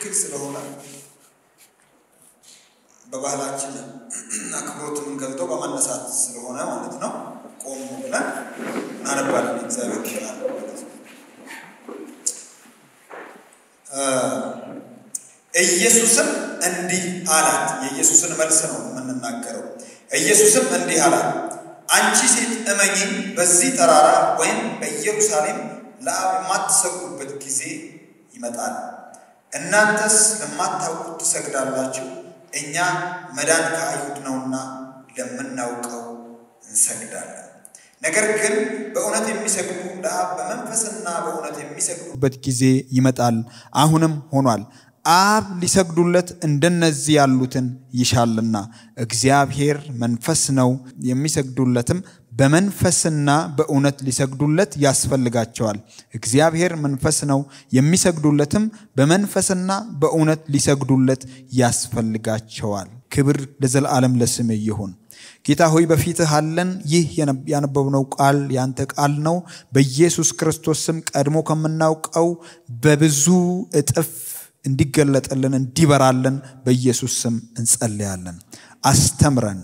ትክክል ስለሆነ በባህላችን አክብሮትን የምንገልጠው በማነሳት ስለሆነ ማለት ነው። ቆሙ ብለን እናነባለን። እግዚአብሔር ይችላል ኢየሱስም እንዲህ አላት። የኢየሱስን መልስ ነው የምንናገረው። ኢየሱስም እንዲህ አላት፣ አንቺ ሴት እመኚኝ፣ በዚህ ተራራ ወይም በኢየሩሳሌም ለአብ የማትሰጉበት ጊዜ ይመጣል እናንተስ ለማታውቁት ትሰግዳላችሁ፣ እኛ መዳን ከአይሁድ ነውና ለምናውቀው እንሰግዳለን። ነገር ግን በእውነት የሚሰግዱ ለአብ በመንፈስና በእውነት የሚሰግዱበት ጊዜ ይመጣል፣ አሁንም ሆኗል። አብ ሊሰግዱለት እንደነዚህ ያሉትን ይሻልና፣ እግዚአብሔር መንፈስ ነው፣ የሚሰግዱለትም በመንፈስና በእውነት ሊሰግዱለት ያስፈልጋቸዋል። እግዚአብሔር መንፈስ ነው፣ የሚሰግዱለትም በመንፈስና በእውነት ሊሰግዱለት ያስፈልጋቸዋል። ክብር ለዘላለም ለስም ይሁን። ጌታ ሆይ በፊትህ አለን። ይህ ያነበብነው ቃል ያንተ ቃል ነው። በኢየሱስ ክርስቶስ ስም ቀድሞ ከምናውቀው በብዙ እጥፍ እንዲገለጠልን እንዲበራልን በኢየሱስ ስም እንጸልያለን። አስተምረን።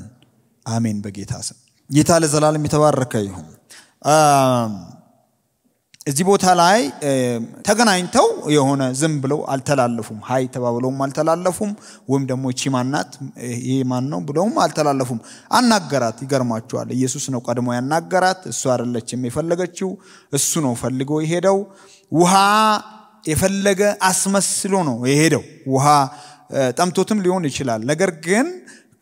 አሜን። በጌታ ስም ጌታ ለዘላለም የተባረከ ይሁን። እዚህ ቦታ ላይ ተገናኝተው የሆነ ዝም ብለው አልተላለፉም። ሀይ ተባብለውም አልተላለፉም። ወይም ደግሞ ቺ ማናት ይሄ ማን ነው ብለውም አልተላለፉም። አናገራት። ይገርማቸዋል። ኢየሱስ ነው ቀድሞ ያናገራት። እሱ አይደለችም የፈለገችው፣ እሱ ነው ፈልጎ የሄደው። ውሃ የፈለገ አስመስሎ ነው የሄደው። ውሃ ጠምቶትም ሊሆን ይችላል። ነገር ግን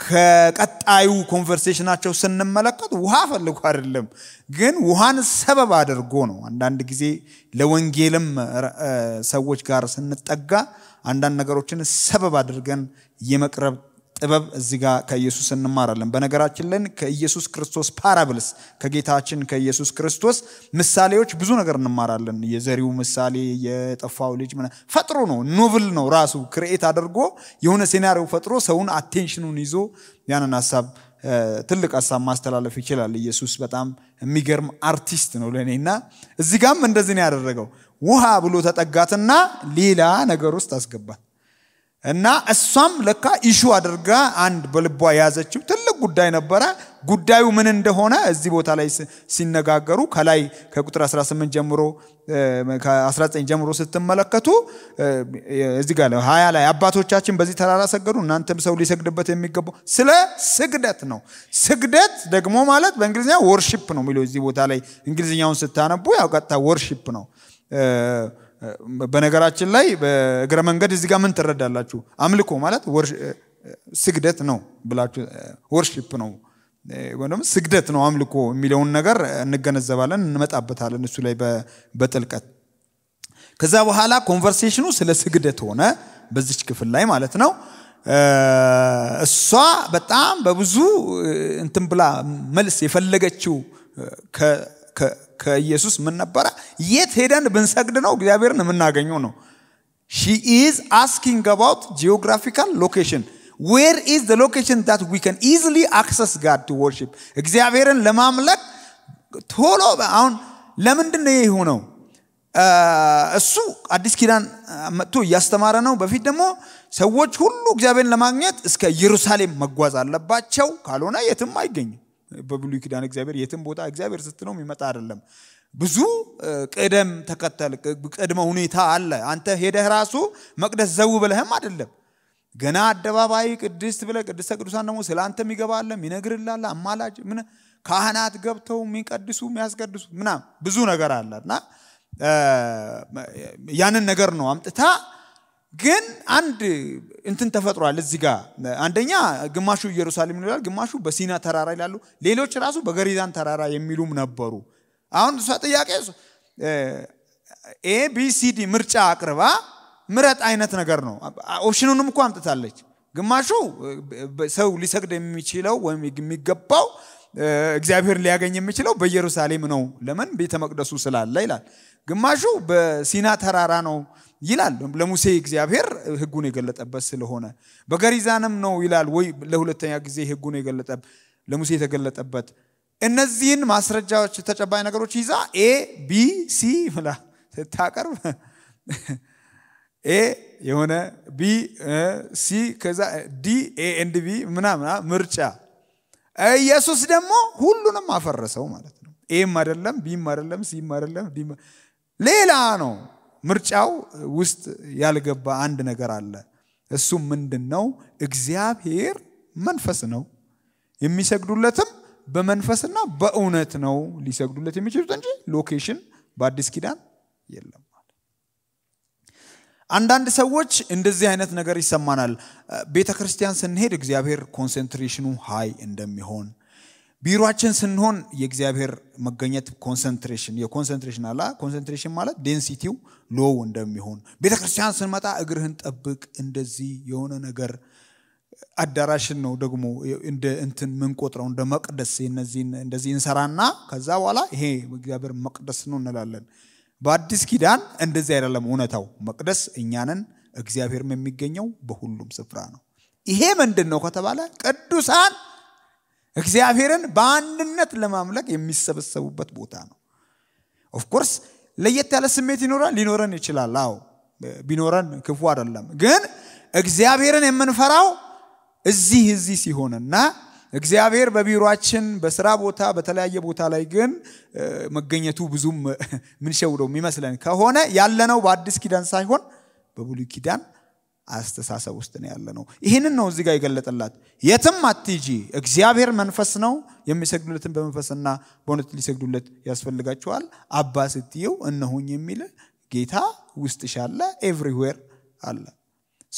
ከቀጣዩ ኮንቨርሴሽናቸው ስንመለከት ውሃ ፈልጎ አይደለም፣ ግን ውሃን ሰበብ አድርጎ ነው። አንዳንድ ጊዜ ለወንጌልም ሰዎች ጋር ስንጠጋ አንዳንድ ነገሮችን ሰበብ አድርገን የመቅረብ ጥበብ እዚህ ጋር ከኢየሱስ እንማራለን። በነገራችን ላይ ከኢየሱስ ክርስቶስ ፓራብልስ ከጌታችን ከኢየሱስ ክርስቶስ ምሳሌዎች ብዙ ነገር እንማራለን። የዘሪው ምሳሌ፣ የጠፋው ልጅ ፈጥሮ ነው ኖቭል ነው ራሱ ክርኤት አድርጎ የሆነ ሴናሪዮ ፈጥሮ ሰውን አቴንሽኑን ይዞ ያንን ሀሳብ ትልቅ ሀሳብ ማስተላለፍ ይችላል። ኢየሱስ በጣም የሚገርም አርቲስት ነው ለእኔ እና እዚህ ጋም እንደዚህ ነው ያደረገው። ውሃ ብሎ ተጠጋትና ሌላ ነገር ውስጥ አስገባት። እና እሷም ለካ ኢሹ አድርጋ አንድ በልቧ የያዘችው ትልቅ ጉዳይ ነበረ። ጉዳዩ ምን እንደሆነ እዚህ ቦታ ላይ ሲነጋገሩ ከላይ ከቁጥር 18 ጀምሮ 19 ጀምሮ ስትመለከቱ እዚህ ጋር 20 ላይ አባቶቻችን በዚህ ተራራ ሰገዱ፣ እናንተም ሰው ሊሰግድበት የሚገባው ስለ ስግደት ነው። ስግደት ደግሞ ማለት በእንግሊዝኛ ወርሺፕ ነው የሚለው እዚህ ቦታ ላይ እንግሊዝኛውን ስታነቡ ያው ቀጥታ ወርሺፕ ነው። በነገራችን ላይ በእግረ መንገድ እዚህ ጋር ምን ትረዳላችሁ? አምልኮ ማለት ስግደት ነው ብላችሁ ወርሺፕ ነው ወይም ስግደት ነው አምልኮ የሚለውን ነገር እንገነዘባለን፣ እንመጣበታለን እሱ ላይ በጥልቀት። ከዛ በኋላ ኮንቨርሴሽኑ ስለ ስግደት ሆነ በዚች ክፍል ላይ ማለት ነው። እሷ በጣም በብዙ እንትን ብላ መልስ የፈለገችው ከኢየሱስ ምን ነበረ? የት ሄደን ብንሰግድ ነው እግዚአብሔርን የምናገኘው ነው። ሺ ኢዝ አስኪንግ አባውት ጂኦግራፊካል ሎኬሽን ዌር ኢዝ ዘ ሎኬሽን ዳት ዊ ካን ኢዝሊ አክሰስ ጋድ ቱ ወርሺፕ እግዚአብሔርን ለማምለክ ቶሎ አሁን ለምንድን ነው ይህ እሱ አዲስ ኪዳን መጥቶ እያስተማረ ነው። በፊት ደግሞ ሰዎች ሁሉ እግዚአብሔርን ለማግኘት እስከ ኢየሩሳሌም መጓዝ አለባቸው፣ ካልሆነ የትም አይገኝም። በብሉይ ኪዳን እግዚአብሔር የትም ቦታ እግዚአብሔር ስትለው የሚመጣ አይደለም። ብዙ ቅደም ተከተል ቅድመ ሁኔታ አለ። አንተ ሄደህ ራሱ መቅደስ ዘው ብለህም አይደለም። ገና አደባባይ ቅድስት ብለ ቅድስተ ቅዱሳን ደግሞ ስለ አንተ የሚገባለ የሚነግርላለ አማላጅ ምን ካህናት ገብተው የሚቀድሱ የሚያስቀድሱ ምናም ብዙ ነገር አለ እና ያንን ነገር ነው አምጥታ ግን አንድ እንትን ተፈጥሯል እዚህ ጋር አንደኛ ግማሹ ኢየሩሳሌም ይላል፣ ግማሹ በሲና ተራራ ይላሉ፣ ሌሎች ራሱ በገሪዛን ተራራ የሚሉም ነበሩ። አሁን እሷ ጥያቄ ኤቢሲዲ ምርጫ አቅርባ ምረጥ አይነት ነገር ነው። ኦፕሽኑንም እኮ አምጥታለች። ግማሹ ሰው ሊሰግድ የሚችለው ወይም የሚገባው እግዚአብሔር ሊያገኝ የሚችለው በኢየሩሳሌም ነው። ለምን? ቤተ መቅደሱ ስላለ ይላል። ግማሹ በሲና ተራራ ነው ይላል። ለሙሴ እግዚአብሔር ህጉን የገለጠበት ስለሆነ በገሪዛንም ነው ይላል። ወይ ለሁለተኛ ጊዜ ህጉን የገለጠ ለሙሴ የተገለጠበት እነዚህን ማስረጃዎች ተጨባጭ ነገሮች ይዛ ኤ ቢ ሲ ብላ ስታቀርብ ኤ የሆነ ቢ ሲ ከዛ ዲ ኤ ኤንድ ቢ ምናምና ምርጫ ኢየሱስ ደግሞ ሁሉንም አፈረሰው ማለት ነው። ኤም አይደለም፣ ቢም አይደለም፣ ሲም አይደለም፣ ዲም ሌላ ነው። ምርጫው ውስጥ ያልገባ አንድ ነገር አለ። እሱም ምንድን ነው? እግዚአብሔር መንፈስ ነው። የሚሰግዱለትም በመንፈስና በእውነት ነው ሊሰግዱለት የሚችሉት እንጂ ሎኬሽን በአዲስ ኪዳን የለም። አንዳንድ ሰዎች እንደዚህ አይነት ነገር ይሰማናል። ቤተ ክርስቲያን ስንሄድ እግዚአብሔር ኮንሰንትሬሽኑ ሃይ እንደሚሆን ቢሮችን ስንሆን የእግዚአብሔር መገኘት ኮንሰንትሬሽን የኮንሰንትሬሽን አላ ኮንሰንትሬሽን ማለት ዴንሲቲው ሎው እንደሚሆን ቤተ ክርስቲያን ስንመጣ እግርህን ጠብቅ እንደዚህ የሆነ ነገር አዳራሽን ነው ደግሞ እንደ እንትን ምንቆጥረው እንደ መቅደስ እንደዚህ እንሰራና ከዛ በኋላ ይሄ እግዚአብሔር መቅደስ ነው እንላለን። በአዲስ ኪዳን እንደዚህ አይደለም እውነታው። መቅደስ እኛንን እግዚአብሔርም የሚገኘው በሁሉም ስፍራ ነው። ይሄ ምንድን ነው ከተባለ ቅዱሳን እግዚአብሔርን በአንድነት ለማምለክ የሚሰበሰቡበት ቦታ ነው። ኦፍኮርስ ለየት ያለ ስሜት ይኖራል፣ ሊኖረን ይችላል። አዎ ቢኖረን ክፉ አይደለም። ግን እግዚአብሔርን የምንፈራው እዚህ እዚህ ሲሆንና እግዚአብሔር በቢሮችን በስራ ቦታ በተለያየ ቦታ ላይ ግን መገኘቱ ብዙም ምንሸውደው የሚመስለን ከሆነ ያለነው በአዲስ ኪዳን ሳይሆን በብሉይ ኪዳን አስተሳሰብ ውስጥ ነው ያለ ነው። ይህንን ነው እዚህ ጋር የገለጠላት። የትም አትጂ እግዚአብሔር መንፈስ ነው፣ የሚሰግዱለትን በመንፈስና በእውነት ሊሰግዱለት ያስፈልጋቸዋል። አባ ስትየው እነሆኝ የሚል ጌታ ውስጥ አለ፣ ኤቭሪዌር አለ።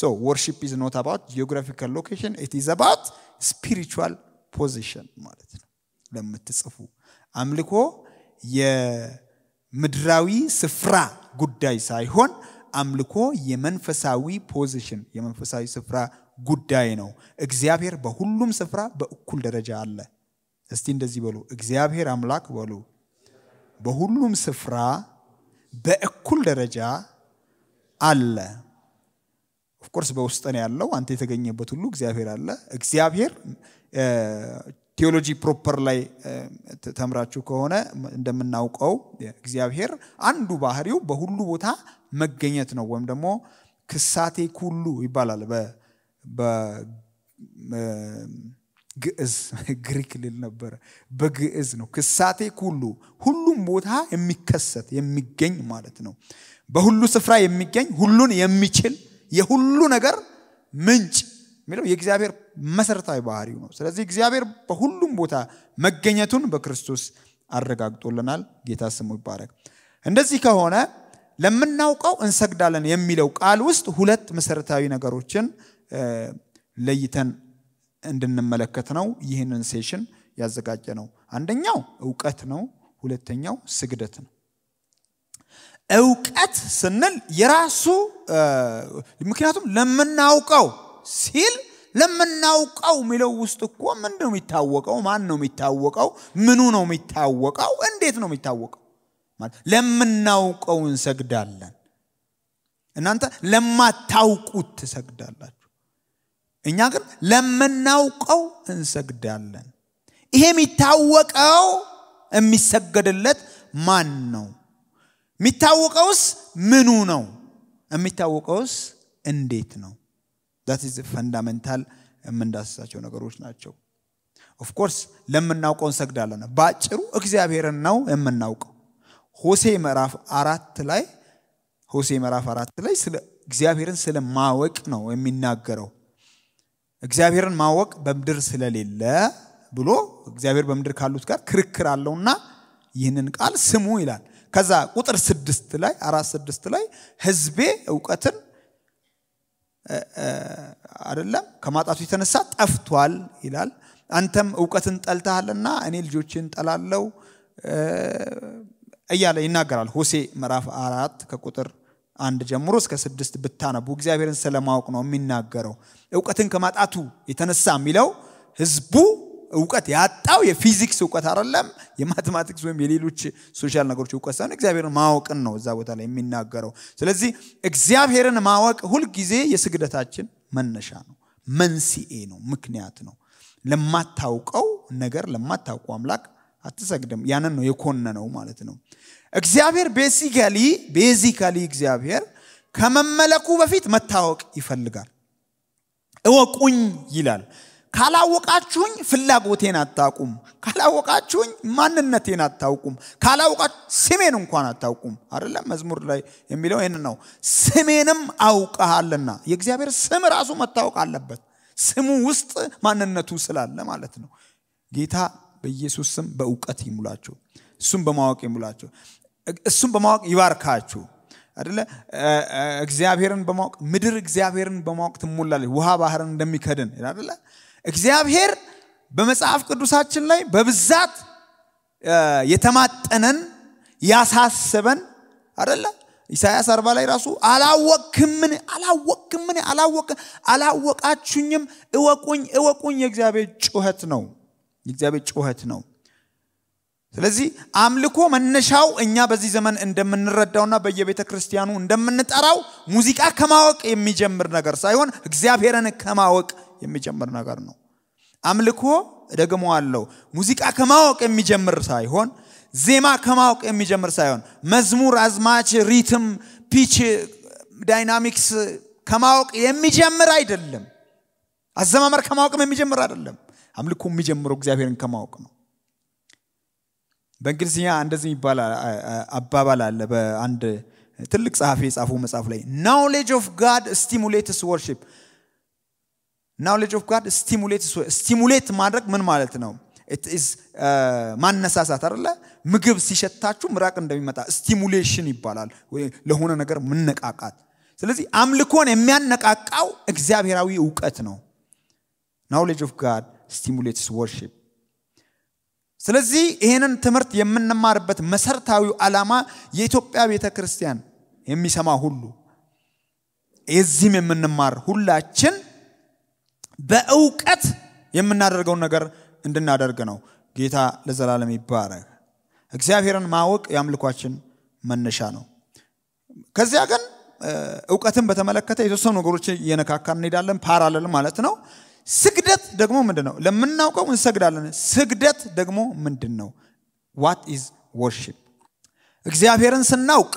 ሶ ወርሺፕ ኢዝ ኖት አባት ጂኦግራፊካል ሎኬሽን ኢት ኢዝ አባውት ስፒሪቹዋል ፖዚሽን ማለት ነው ለምትጽፉ አምልኮ የምድራዊ ስፍራ ጉዳይ ሳይሆን አምልኮ የመንፈሳዊ ፖዚሽን የመንፈሳዊ ስፍራ ጉዳይ ነው። እግዚአብሔር በሁሉም ስፍራ በእኩል ደረጃ አለ። እስቲ እንደዚህ በሉ፣ እግዚአብሔር አምላክ በሉ። በሁሉም ስፍራ በእኩል ደረጃ አለ። ኦፍኮርስ በውስጠን ያለው። አንተ የተገኘበት ሁሉ እግዚአብሔር አለ። እግዚአብሔር ቴዎሎጂ ፕሮፐር ላይ ተምራችሁ ከሆነ እንደምናውቀው እግዚአብሔር አንዱ ባህሪው በሁሉ ቦታ መገኘት ነው፣ ወይም ደግሞ ክሳቴ ኩሉ ይባላል በግዕዝ ግሪክ ልል ነበረ። በግዕዝ ነው ክሳቴ ኩሉ፣ ሁሉም ቦታ የሚከሰት የሚገኝ ማለት ነው። በሁሉ ስፍራ የሚገኝ ሁሉን የሚችል የሁሉ ነገር ምንጭ የሚለው የእግዚአብሔር መሰረታዊ ባህሪው ነው። ስለዚህ እግዚአብሔር በሁሉም ቦታ መገኘቱን በክርስቶስ አረጋግጦልናል። ጌታ ስሙ ይባረክ። እንደዚህ ከሆነ ለምናውቀው እንሰግዳለን የሚለው ቃል ውስጥ ሁለት መሰረታዊ ነገሮችን ለይተን እንድንመለከት ነው ይህንን ሴሽን ያዘጋጀ ነው። አንደኛው እውቀት ነው። ሁለተኛው ስግደት ነው። እውቀት ስንል የራሱ ምክንያቱም ለምናውቀው ሲል ለምናውቀው የሚለው ውስጥ እኮ ምንድን ነው የሚታወቀው? ማን ነው የሚታወቀው? ምኑ ነው የሚታወቀው? እንዴት ነው የሚታወቀው? ለምናውቀው እንሰግዳለን። እናንተ ለማታውቁት ትሰግዳላችሁ። እኛ ግን ለምናውቀው እንሰግዳለን። ይሄ የሚታወቀው የሚሰገድለት ማን ነው? የሚታወቀውስ ምኑ ነው? የሚታወቀውስ እንዴት ነው? ዳት ኢዝ ፈንዳሜንታል የምንዳስሳቸው ነገሮች ናቸው። ኦፍኮርስ ለምናውቀው እንሰግዳለን። በአጭሩ እግዚአብሔርን ነው የምናውቀው። ሆሴ ምዕራፍ አራት ላይ ሆሴ ምዕራፍ አራት ላይ ስለ እግዚአብሔርን ስለ ማወቅ ነው የሚናገረው። እግዚአብሔርን ማወቅ በምድር ስለሌለ ብሎ እግዚአብሔር በምድር ካሉት ጋር ክርክር አለውና ይህንን ቃል ስሙ ይላል። ከዛ ቁጥር ስድስት ላይ አራት ስድስት ላይ ህዝቤ እውቀትን አይደለም ከማጣቱ የተነሳ ጠፍቷል ይላል። አንተም እውቀትን ጠልተሃልና እኔ ልጆችን ጠላለው እያለ ይናገራል። ሆሴ ምዕራፍ አራት ከቁጥር አንድ ጀምሮ እስከ ስድስት ብታነቡ እግዚአብሔርን ስለማወቅ ነው የሚናገረው። እውቀትን ከማጣቱ የተነሳ የሚለው ህዝቡ እውቀት ያጣው የፊዚክስ እውቀት አይደለም፣ የማቴማቲክስ ወይም የሌሎች ሶሻል ነገሮች እውቀት ሳይሆን እግዚአብሔርን ማወቅን ነው እዛ ቦታ ላይ የሚናገረው። ስለዚህ እግዚአብሔርን ማወቅ ሁልጊዜ የስግደታችን መነሻ ነው፣ መንስኤ ነው፣ ምክንያት ነው። ለማታውቀው ነገር ለማታውቀው አምላክ አትሰግድም። ያንን ነው የኮነነው ማለት ነው። እግዚአብሔር ቤዚካሊ ቤዚካሊ እግዚአብሔር ከመመለኩ በፊት መታወቅ ይፈልጋል። እወቁኝ ይላል። ካላወቃችሁኝ ፍላጎቴን አታውቁም። ካላወቃችሁኝ ማንነቴን አታውቁም። ካላወቃችሁ ስሜን እንኳን አታውቁም። አይደለም መዝሙር ላይ የሚለው ይህን ነው። ስሜንም አውቀሃልና የእግዚአብሔር ስም ራሱ መታወቅ አለበት። ስሙ ውስጥ ማንነቱ ስላለ ማለት ነው። ጌታ በኢየሱስ ስም በእውቀት ይሙላችሁ፣ እሱም በማወቅ ይሙላችሁ፣ እሱም በማወቅ ይባርካችሁ። አደለ እግዚአብሔርን በማወቅ ምድር እግዚአብሔርን በማወቅ ትሞላለች። ውሃ ባህርን እንደሚከድን አደለ እግዚአብሔር በመጽሐፍ ቅዱሳችን ላይ በብዛት የተማጠነን ያሳሰበን አደለ ኢሳያስ አርባ ላይ ራሱ አላወክምን አላወክምን አላወቅ አላወቃችሁኝም እወቁኝ እወቁኝ የእግዚአብሔር ጩኸት ነው የእግዚአብሔር ጩኸት ነው ስለዚህ አምልኮ መነሻው እኛ በዚህ ዘመን እንደምንረዳውና በየቤተ ክርስቲያኑ እንደምንጠራው ሙዚቃ ከማወቅ የሚጀምር ነገር ሳይሆን እግዚአብሔርን ከማወቅ የሚጀምር ነገር ነው። አምልኮ ደግሞ አለው ሙዚቃ ከማወቅ የሚጀምር ሳይሆን ዜማ ከማወቅ የሚጀምር ሳይሆን መዝሙር፣ አዝማች፣ ሪትም፣ ፒች፣ ዳይናሚክስ ከማወቅ የሚጀምር አይደለም። አዘማመር ከማወቅም የሚጀምር አይደለም። አምልኮ የሚጀምረው እግዚአብሔርን ከማወቅ ነው። በእንግሊዝኛ እንደዚህ የሚባል አባባል አለ። በአንድ ትልቅ ጸሐፊ የጻፉ መጽሐፍ ላይ ናውሌጅ ኦፍ ጋድ ስቲሙሌትስ ወርሺፕ ናውሌጅ ኦፍ ጋድ ስቲሙሌት ማድረግ ምን ማለት ነው? Uh, ማነሳሳት አይደለ? ምግብ ሲሸታችሁ ምራቅ እንደሚመጣ ስቲሙሌሽን ይባላል። ለሆነ ነገር መነቃቃት። ስለዚህ አምልኮን የሚያነቃቃው እግዚአብሔራዊ እውቀት ነው። ናውሌጅ ኦፍ ጋድ ስቲሙሌትስ ወርሺፕ። ስለዚህ ይህንን ትምህርት የምንማርበት መሰረታዊ ዓላማ የኢትዮጵያ ቤተ ክርስቲያን የሚሰማ ሁሉ የዚህም የምንማር ሁላችን በእውቀት የምናደርገውን ነገር እንድናደርግ ነው። ጌታ ለዘላለም ይባረክ። እግዚአብሔርን ማወቅ የአምልኳችን መነሻ ነው። ከዚያ ግን እውቀትን በተመለከተ የተወሰኑ ነገሮች እየነካካን እንሄዳለን፣ ፓራለል ማለት ነው። ስግደት ደግሞ ምንድን ነው? ለምናውቀው እንሰግዳለን። ስግደት ደግሞ ምንድን ነው? ዋት ኢዝ ወርሺፕ? እግዚአብሔርን ስናውቅ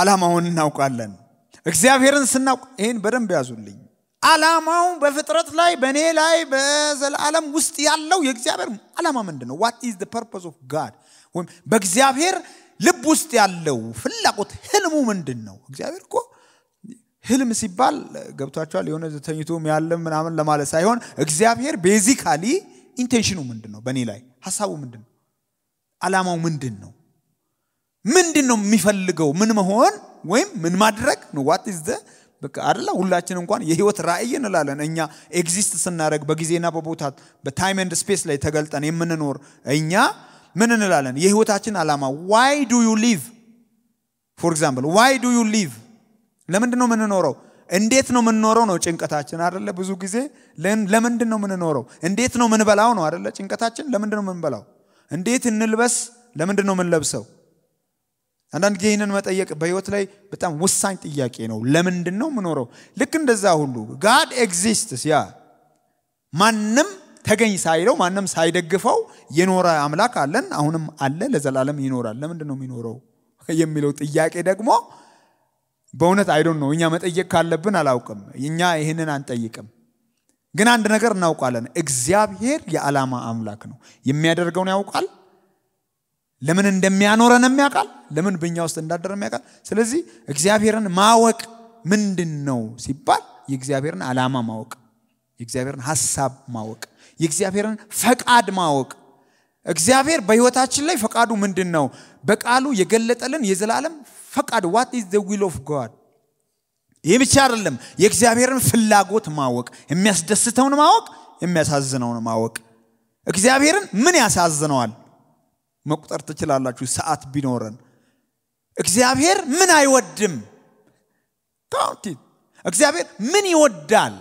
አላማውን እናውቃለን። እግዚአብሔርን ስናውቅ ይህን በደንብ ያዙልኝ። አላማው በፍጥረት ላይ በእኔ ላይ በዘለዓለም ውስጥ ያለው የእግዚአብሔር አላማ ምንድን ነው? ዋት ኢዝ ፐርፖዝ ኦፍ ጋድ ወይም በእግዚአብሔር ልብ ውስጥ ያለው ፍላጎት ህልሙ ምንድን ነው? እግዚአብሔር እኮ ህልም ሲባል ገብቷቸዋል የሆነ ተኝቶ ያለም ምናምን ለማለት ሳይሆን እግዚአብሔር ቤዚካሊ ኢንቴንሽኑ ምንድን ነው? በእኔ ላይ ሀሳቡ ምንድን ነው? ዓላማው ምንድን ነው? ምንድን ነው የሚፈልገው? ምን መሆን ወይም ምን ማድረግ ነው? ዋት ኢዝ በቃ አይደለ ሁላችን እንኳን የህይወት ራእይ እንላለን። እኛ ኤግዚስት ስናደረግ በጊዜና በቦታ በታይም ኤንድ ስፔስ ላይ ተገልጠን የምንኖር እኛ ምን እንላለን? የህይወታችን ዓላማ ዋይ ዱ ዩ ሊቭ ፎር ኤግዛምፕል ዋይ ዱ ዩ ሊቭ ለምንድን ነው የምንኖረው? እንዴት ነው የምንኖረው ነው ጭንቀታችን አይደለ? ብዙ ጊዜ ለምንድን ነው የምንኖረው? እንዴት ነው ምንበላው ነው አይደለ? ጭንቀታችን ለምንድን ነው የምንበላው? እንዴት እንልበስ? ለምንድን ነው የምንለብሰው? አንዳንድ ጊዜ ይህንን መጠየቅ በህይወት ላይ በጣም ወሳኝ ጥያቄ ነው። ለምንድን ነው ምኖረው? ልክ እንደዛ ሁሉ ጋድ ኤግዚስትስ ያ ማንም ተገኝ ሳይለው ማንም ሳይደግፈው የኖረ አምላክ አለን፣ አሁንም አለ፣ ለዘላለም ይኖራል። ለምንድን ነው የሚኖረው የሚለው ጥያቄ ደግሞ በእውነት አይዶን ነው። እኛ መጠየቅ ካለብን አላውቅም። እኛ ይህንን አንጠይቅም። ግን አንድ ነገር እናውቃለን። እግዚአብሔር የዓላማ አምላክ ነው። የሚያደርገውን ያውቃል፣ ለምን እንደሚያኖረንም ያውቃል። ለምን በእኛ ውስጥ እንዳደረም ያውቃል። ስለዚህ እግዚአብሔርን ማወቅ ምንድን ነው ሲባል የእግዚአብሔርን ዓላማ ማወቅ፣ የእግዚአብሔርን ሀሳብ ማወቅ፣ የእግዚአብሔርን ፈቃድ ማወቅ። እግዚአብሔር በህይወታችን ላይ ፈቃዱ ምንድን ነው? በቃሉ የገለጠልን የዘላለም ፈቃድ ዋት ኢዝ ዘ ዊል ኦፍ ጋድ። ይህ ብቻ አይደለም፣ የእግዚአብሔርን ፍላጎት ማወቅ፣ የሚያስደስተውን ማወቅ፣ የሚያሳዝነውን ማወቅ። እግዚአብሔርን ምን ያሳዝነዋል? መቁጠር ትችላላችሁ ሰዓት ቢኖረን። እግዚአብሔር ምን አይወድም? እግዚአብሔር ምን ይወዳል?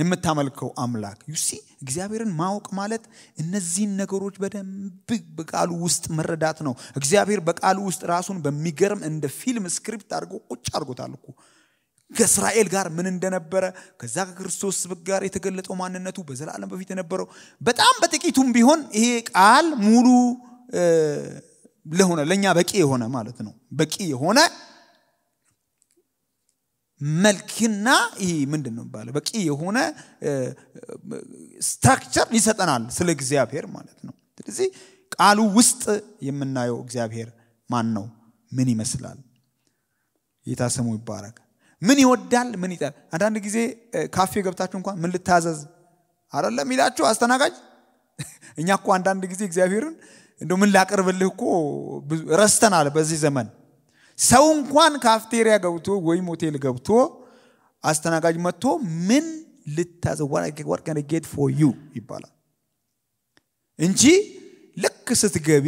የምታመልከው አምላክ ዩሲ እግዚአብሔርን ማወቅ ማለት እነዚህን ነገሮች በደንብ በቃሉ ውስጥ መረዳት ነው። እግዚአብሔር በቃሉ ውስጥ ራሱን በሚገርም እንደ ፊልም ስክሪፕት አድርጎ ቁጭ አድርጎታል እኮ ከእስራኤል ጋር ምን እንደነበረ ከዛ ከክርስቶስ ጋር የተገለጠው ማንነቱ በዘላለም በፊት የነበረው በጣም በጥቂቱም ቢሆን ይሄ ቃል ሙሉ ለሆነ ለእኛ በቂ የሆነ ማለት ነው በቂ የሆነ መልክና ይህ ምንድን ነው ይባለ በቂ የሆነ ስትራክቸር ይሰጠናል ስለ እግዚአብሔር ማለት ነው ስለዚህ ቃሉ ውስጥ የምናየው እግዚአብሔር ማን ነው ምን ይመስላል ጌታ ይባረክ ምን ይወዳል ምን ይጠል አንዳንድ ጊዜ ካፌ ገብታችሁ እንኳን ምን ልታዘዝ አደለም ይላችሁ አስተናጋጅ እኛ እኮ አንዳንድ ጊዜ እግዚአብሔርን እንደ ምን ላቀርብልህ እኮ ረስተናል። በዚህ ዘመን ሰው እንኳን ካፍቴሪያ ገብቶ ወይም ሆቴል ገብቶ አስተናጋጅ መጥቶ ምን ልታዘ ዋት ካን ጌት ፎር ዩ ይባላል እንጂ ልክ ስትገቢ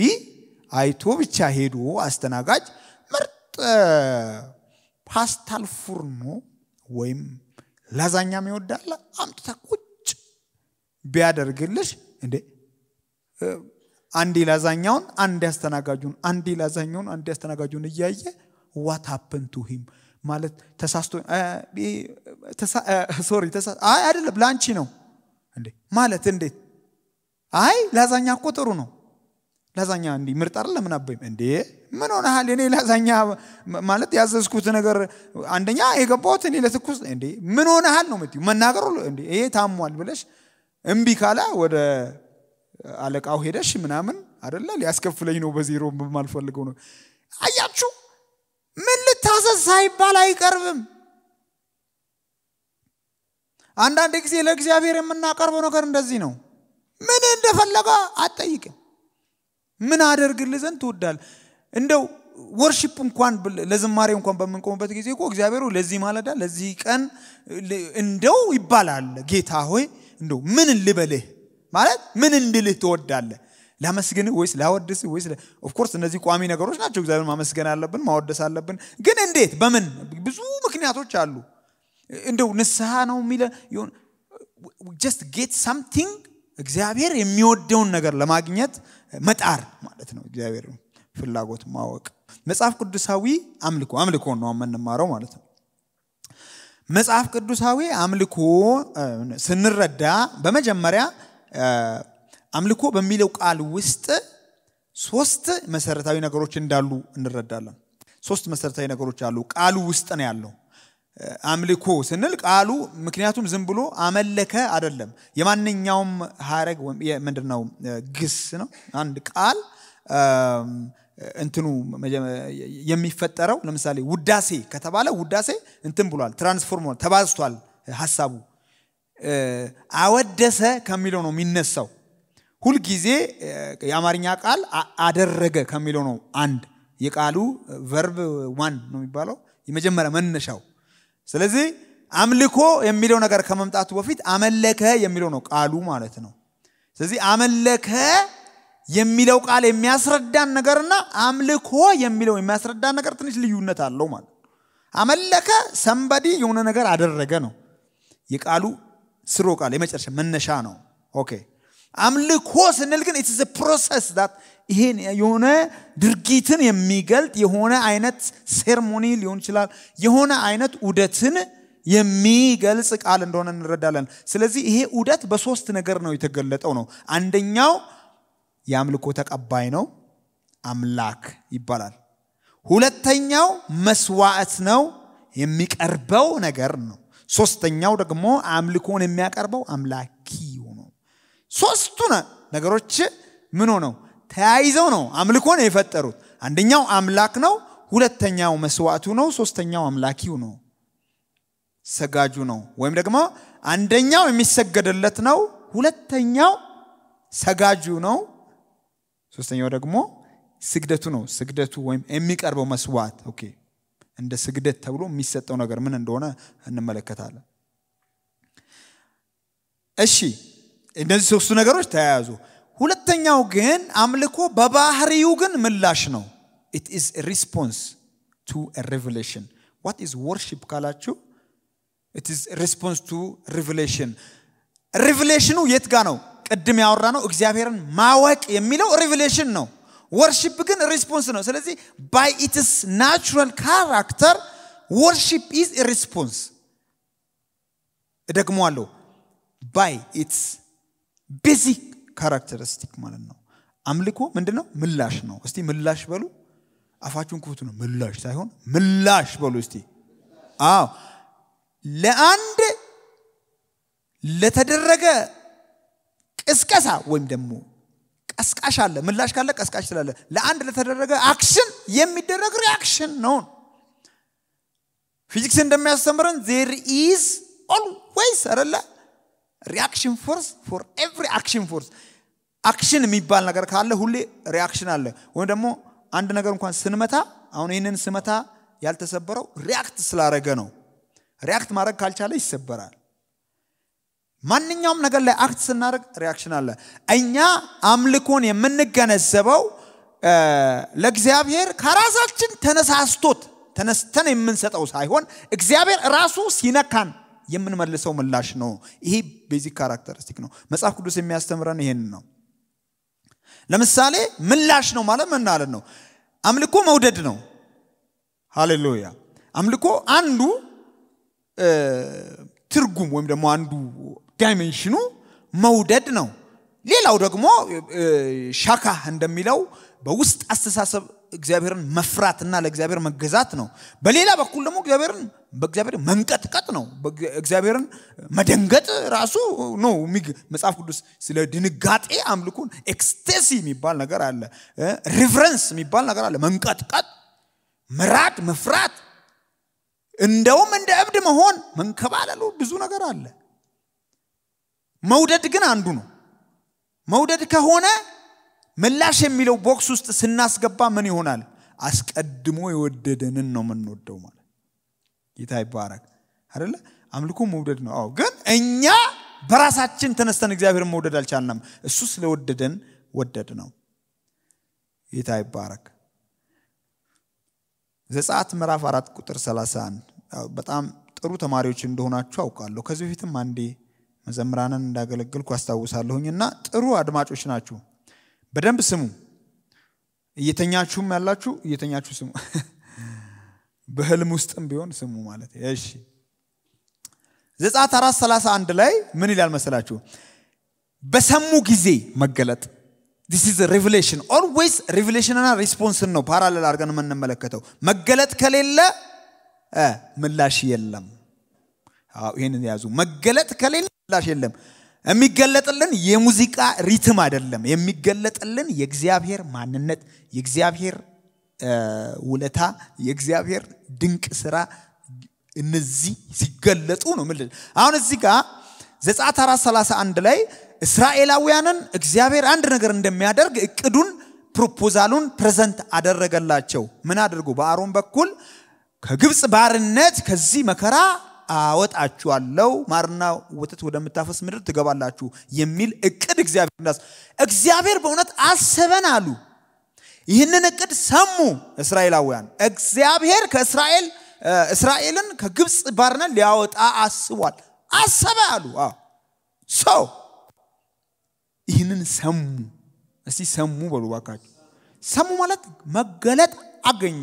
አይቶ ብቻ ሄዶ አስተናጋጅ ምርጥ ፓስታል ፉርኖ ወይም ላዛኛ ይወዳለ አምጥታ ቁጭ ቢያደርግልሽ እንዴ አንድ ላዛኛውን አንድ ያስተናጋጁን አንድ ላዛኛውን አንድ ያስተናጋጁን እያየ ዋት ሀፕን ቱ ሂም ማለት ተሳስቶ ሶሪ አይ አይደለም ለአንቺ ነው እንዴ ማለት እንዴት አይ ላዛኛ እኮ ጥሩ ነው ላዛኛ እንዲ ምርጣር ለምናበይም ምናበይም እንዴ ምን ሆነሃል? እኔ ላዛኛ ማለት ያዘዝኩት ነገር አንደኛ የገባሁት እኔ ለትኩስ እንዴ ምን ሆነሃል ነው የምትይው። መናገሩ ይሄ ታሟል ብለሽ እምቢ ካላ ወደ አለቃው ሄደሽ ምናምን አደለ ሊያስከፍለኝ ነው በዜሮ የማልፈልገው ነው። አያችሁ ምን ልታዘዝ ሳይባል አይቀርብም። አንዳንድ ጊዜ ለእግዚአብሔር የምናቀርበው ነገር እንደዚህ ነው። ምን እንደፈለገ አጠይቅም? ምን አደርግል ዘንድ ትወዳል? እንደው ወርሺፕ እንኳን ለዝማሬ እንኳን በምንቆምበት ጊዜ እኮ እግዚአብሔር ለዚህ ማለዳ ለዚህ ቀን እንደው ይባላል። ጌታ ሆይ እንደው ምን ልበልህ ማለት ምን እንድልህ ትወዳለ? ላመስግንህ ወይስ ላወድስ ወይስ ኦፍኮርስ እነዚህ ቋሚ ነገሮች ናቸው። እግዚአብሔር ማመስገን አለብን፣ ማወደስ አለብን። ግን እንዴት በምን ብዙ ምክንያቶች አሉ። እንደው ንስሐ ነው የሚለ ጀስት ጌት ሳምቲንግ እግዚአብሔር የሚወደውን ነገር ለማግኘት መጣር ማለት ነው። እግዚአብሔር ፍላጎት ማወቅ መጽሐፍ ቅዱሳዊ አምልኮ አምልኮ ነው የምንማረው ማለት ነው። መጽሐፍ ቅዱሳዊ አምልኮ ስንረዳ በመጀመሪያ አምልኮ በሚለው ቃል ውስጥ ሶስት መሰረታዊ ነገሮች እንዳሉ እንረዳለን። ሶስት መሰረታዊ ነገሮች አሉ። ቃሉ ውስጥ ነው ያለው። አምልኮ ስንል ቃሉ ምክንያቱም ዝም ብሎ አመለከ አይደለም። የማንኛውም ሀረግ ምንድነው ግስ ነው። አንድ ቃል እንትኑ የሚፈጠረው ለምሳሌ ውዳሴ ከተባለ ውዳሴ እንትን ብሏል፣ ትራንስፎርም ተባዝቷል ሀሳቡ አወደሰ ከሚለው ነው የሚነሳው። ሁልጊዜ የአማርኛ ቃል አደረገ ከሚለው ነው አንድ የቃሉ ቨርብ ዋን ነው የሚባለው የመጀመሪያ መነሻው። ስለዚህ አምልኮ የሚለው ነገር ከመምጣቱ በፊት አመለከ የሚለው ነው ቃሉ ማለት ነው። ስለዚህ አመለከ የሚለው ቃል የሚያስረዳን ነገርና አምልኮ የሚለው የሚያስረዳን ነገር ትንሽ ልዩነት አለው ማለት አመለከ ሰንበዲ የሆነ ነገር አደረገ ነው የቃሉ ስሮ ቃል የመጨረሻ መነሻ ነው። ኦኬ አምልኮ ስንል ግን ኢትስ ፕሮሰስ ዳት ይሄን የሆነ ድርጊትን የሚገልጥ የሆነ አይነት ሴርሞኒ ሊሆን ይችላል፣ የሆነ አይነት ውደትን የሚገልጽ ቃል እንደሆነ እንረዳለን። ስለዚህ ይሄ ውደት በሶስት ነገር ነው የተገለጠው ነው። አንደኛው የአምልኮ ተቀባይ ነው፣ አምላክ ይባላል። ሁለተኛው መስዋዕት ነው፣ የሚቀርበው ነገር ነው። ሶስተኛው ደግሞ አምልኮን የሚያቀርበው አምላኪ ሆኖ ሶስቱ ነገሮች ምን ሆነው ተያይዘው ነው አምልኮን የፈጠሩት። አንደኛው አምላክ ነው፣ ሁለተኛው መስዋዕቱ ነው፣ ሶስተኛው አምላኪው ነው፣ ሰጋጁ ነው። ወይም ደግሞ አንደኛው የሚሰገድለት ነው፣ ሁለተኛው ሰጋጁ ነው፣ ሶስተኛው ደግሞ ስግደቱ ነው። ስግደቱ ወይም የሚቀርበው መስዋዕት ኦኬ እንደ ስግደት ተብሎ የሚሰጠው ነገር ምን እንደሆነ እንመለከታለን። እሺ እነዚህ ሶስቱ ነገሮች ተያያዙ። ሁለተኛው ግን አምልኮ በባህሪው ግን ምላሽ ነው። ኢት ኢዝ ሪስፖንስ ቱ ሬቨሌሽን ዋት ኢዝ ወርሺፕ ካላችሁ ኢት ኢዝ ሪስፖንስ ቱ ሪቨሌሽን። ሪቨሌሽኑ የት ጋ ነው? ቅድም ያወራ ነው እግዚአብሔርን ማወቅ የሚለው ሪቨሌሽን ነው። ወርሺፕ ግን ሪስፖንስ ነው። ስለዚህ ባይ ኢትስ ናቹራል ካራክተር ወርሺፕ ኢዝ ሪስፖንስ። አለው ባይ ኢትስ ቤዚክ ካራክተሪስቲክ ማለት ነው። አምልኮ ምንድነው ነው? ምላሽ ነው። እስቲ ምላሽ በሉ። አፋችሁን ክፍቱ ነው። ምላሽ ሳይሆን ምላሽ በሉ እስቲ። አዎ ለአንድ ለተደረገ ቅስቀሳ ወይም ደግሞ ቀስቃሽ አለ። ምላሽ ካለ ቀስቃሽ ስላለ ለአንድ ለተደረገ አክሽን የሚደረግ ሪያክሽን ነው። ፊዚክስ እንደሚያስተምረን ዜር ኢዝ ኦልዌይስ አይደለ ሪያክሽን ፎርስ ፎር ኤቭሪ አክሽን ፎርስ። አክሽን የሚባል ነገር ካለ ሁሌ ሪያክሽን አለ። ወይም ደግሞ አንድ ነገር እንኳን ስንመታ፣ አሁን ይህንን ስመታ ያልተሰበረው ሪያክት ስላረገ ነው። ሪያክት ማድረግ ካልቻለ ይሰበራል። ማንኛውም ነገር ላይ አክት ስናደርግ ሪያክሽን አለ። እኛ አምልኮን የምንገነዘበው ለእግዚአብሔር ከራሳችን ተነሳስቶት ተነስተን የምንሰጠው ሳይሆን እግዚአብሔር ራሱ ሲነካን የምንመልሰው ምላሽ ነው። ይሄ ቤዚክ ካራክተሪስቲክ ነው። መጽሐፍ ቅዱስ የሚያስተምረን ይሄን ነው። ለምሳሌ ምላሽ ነው ማለት ምን ነው? አምልኮ መውደድ ነው። ሃሌሉያ። አምልኮ አንዱ ትርጉም ወይም ደግሞ አንዱ ዳይሜንሽኑ መውደድ ነው። ሌላው ደግሞ ሻካ እንደሚለው በውስጥ አስተሳሰብ እግዚአብሔርን መፍራትና ለእግዚአብሔር መገዛት ነው። በሌላ በኩል ደግሞ እግዚአብሔርን በእግዚአብሔር መንቀጥቀጥ ነው። እግዚአብሔርን መደንገጥ ራሱ ነው። መጽሐፍ ቅዱስ ስለ ድንጋጤ አምልኩን ኤክስቴሲ የሚባል ነገር አለ። ሪቨረንስ የሚባል ነገር አለ። መንቀጥቀጥ፣ መራድ፣ መፍራት፣ እንደውም እንደ እብድ መሆን፣ መንከባለሉ ብዙ ነገር አለ። መውደድ ግን አንዱ ነው። መውደድ ከሆነ ምላሽ የሚለው ቦክስ ውስጥ ስናስገባ ምን ይሆናል? አስቀድሞ የወደደንን ነው የምንወደው ማለት ጌታ ይባረክ አደለ አምልኮ መውደድ ነው። አዎ፣ ግን እኛ በራሳችን ተነስተን እግዚአብሔር መውደድ አልቻልንም። እሱ ስለወደደን ወደድ ነው። ጌታ ይባረክ። ዘጻት ምዕራፍ አራት ቁጥር 31 በጣም ጥሩ ተማሪዎች እንደሆናችሁ አውቃለሁ። ከዚህ በፊትም አንዴ መዘምራንን እንዳገለግልኩ አስታውሳለሁኝ እና ጥሩ አድማጮች ናችሁ። በደንብ ስሙ። እየተኛችሁም ያላችሁ እየተኛችሁ ስሙ። በህልም ውስጥም ቢሆን ስሙ ማለት እሺ። ዘጻት አራት ሰላሳ አንድ ላይ ምን ይላል መሰላችሁ? በሰሙ ጊዜ መገለጥ ዲስ ኢዝ ሬቪሌሽን ኦልዌይስ ሬቪሌሽንና ሪስፖንስን ነው ፓራሌል አድርገን የምንመለከተው። መገለጥ ከሌለ ምላሽ የለም። ይህንን ያዙ። መገለጥ ከሌለ ላሽ የለም። የሚገለጥልን የሙዚቃ ሪትም አይደለም። የሚገለጥልን የእግዚአብሔር ማንነት፣ የእግዚአብሔር ውለታ፣ የእግዚአብሔር ድንቅ ስራ እነዚህ ሲገለጡ ነው። ምል አሁን እዚህ ጋር ዘጸአት አራት ሰላሳ አንድ ላይ እስራኤላውያንን እግዚአብሔር አንድ ነገር እንደሚያደርግ እቅዱን ፕሮፖዛሉን ፕሬዘንት አደረገላቸው። ምን አድርጉ? በአሮን በኩል ከግብፅ ባርነት ከዚህ መከራ አወጣችኋለሁ፣ ማርና ወተት ወደምታፈስ ምድር ትገባላችሁ የሚል እቅድ እግዚአብሔር እንዳስ እግዚአብሔር በእውነት አሰበን አሉ። ይህንን እቅድ ሰሙ እስራኤላውያን። እግዚአብሔር ከእስራኤል እስራኤልን ከግብፅ ባርነት ሊያወጣ አስቧል፣ አሰበ አሉ። ሰው ይህንን ሰሙ። እስቲ ሰሙ በሉ ሰሙ ማለት መገለጥ አገኙ።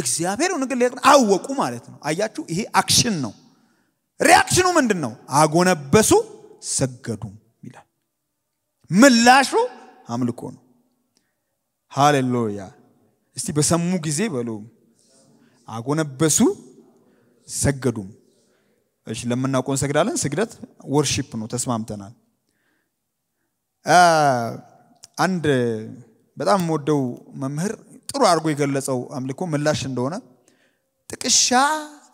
እግዚአብሔር ግ አወቁ ማለት ነው። አያችሁ፣ ይሄ አክሽን ነው። ሪያክሽኑ ምንድን ነው? አጎነበሱ፣ ሰገዱ ይላል። ምላሹ አምልኮ ነው። ሃሌሉያ። እስቲ በሰሙ ጊዜ በሉ አጎነበሱ፣ ሰገዱም። እሺ ለምናውቀው እንሰግዳለን። ስግደት ወርሺፕ ነው፣ ተስማምተናል። አንድ በጣም ወደው መምህር ጥሩ አድርጎ የገለጸው አምልኮ ምላሽ እንደሆነ ጥቅሻ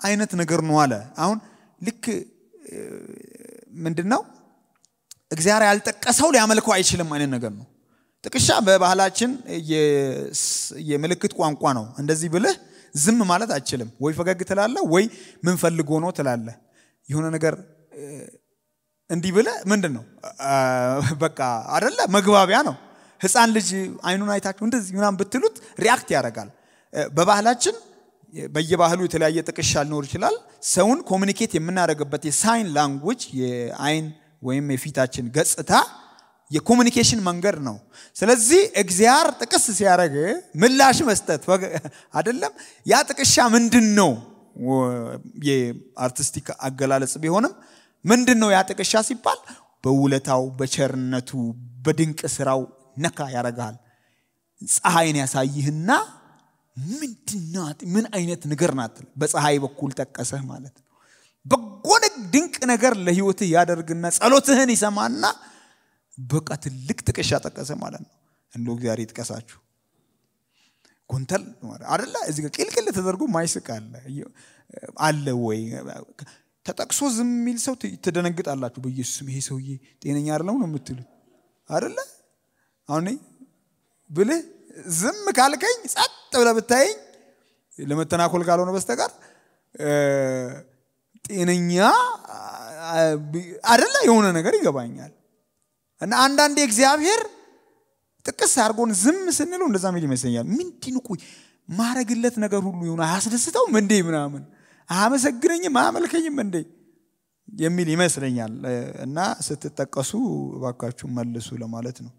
አይነት ነገር ነው አለ። አሁን ልክ ምንድን ነው እግዚአብሔር ያልጠቀሰው ሊያመልከው አይችልም አይነት ነገር ነው። ጥቅሻ በባህላችን የምልክት ቋንቋ ነው። እንደዚህ ብልህ ዝም ማለት አይችልም? ወይ ፈገግ ትላለ ወይ ምን ፈልጎ ነው ትላለ። የሆነ ነገር እንዲህ ብለ ምንድን ነው በቃ አደለ መግባቢያ ነው። ህፃን ልጅ አይኑን አይታችሁ እንደዚህ ምናምን ብትሉት ሪያክት ያደርጋል። በባህላችን በየባህሉ የተለያየ ጥቅሻ ሊኖር ይችላል። ሰውን ኮሚኒኬት የምናደርግበት የሳይን ላንጉጅ የአይን ወይም የፊታችን ገጽታ የኮሚኒኬሽን መንገድ ነው። ስለዚህ እግዚአር ጥቅስ ሲያደርግ ምላሽ መስጠት አይደለም። ያ ጥቅሻ ምንድን ነው? የአርቲስቲክ አገላለጽ ቢሆንም ምንድን ነው ያ ጥቅሻ ሲባል በውለታው፣ በቸርነቱ፣ በድንቅ ስራው ነካ ያረግሃል። ፀሐይን ያሳይህና ምንድናት? ምን አይነት ነገር ናት? በፀሐይ በኩል ጠቀሰህ ማለት ነው። በጎ ድንቅ ነገር ለህይወትህ ያደርግና ጸሎትህን ይሰማና በቃ ትልቅ ጥቅሻ ጠቀሰ ማለት ነው። እንደ እግዚአብሔር ይጥቀሳችሁ። ጎንተል አደለ እዚ ቅልቅል ተደርጎ ማይስቅ አለ አለ ወይ? ተጠቅሶ ዝም የሚል ሰው ትደነግጣላችሁ። በኢየሱስም ይሄ ሰውዬ ጤነኛ አደለም ነው የምትሉት አደለ? አሁን ብልህ ዝም ካልከኝ ጸጥ ብለህ ብታየኝ ለመተናኮል ካልሆነ በስተቀር ጤነኛ አደለ የሆነ ነገር ይገባኛል። እና አንዳንዴ እግዚአብሔር ጥቅስ አድርጎን ዝም ስንለው እንደዛ ሚል ይመስለኛል። ምንድን ማረግለት ነገር ሁሉ ይሆን አያስደስተውም እንዴ ምናምን አያመሰግነኝም አያመልከኝም እንዴ የሚል ይመስለኛል። እና ስትጠቀሱ እባካችሁ መልሱ ለማለት ነው።